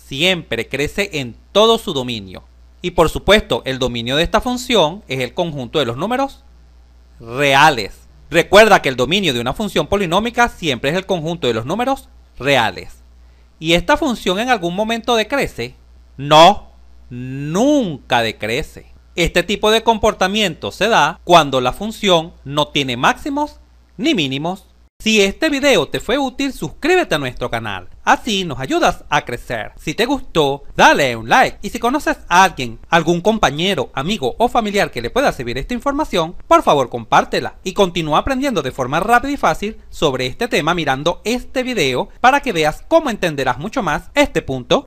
Siempre crece en todo su dominio. Y por supuesto, el dominio de esta función es el conjunto de los números reales. Recuerda que el dominio de una función polinómica siempre es el conjunto de los números reales. ¿Y esta función en algún momento decrece? No, nunca decrece. Este tipo de comportamiento se da cuando la función no tiene máximos ni mínimos. Si este video te fue útil, suscríbete a nuestro canal. Así nos ayudas a crecer. Si te gustó, dale un like. Y si conoces a alguien, algún compañero, amigo o familiar que le pueda servir esta información, por favor compártela. Y continúa aprendiendo de forma rápida y fácil sobre este tema mirando este video para que veas cómo entenderás mucho más este punto.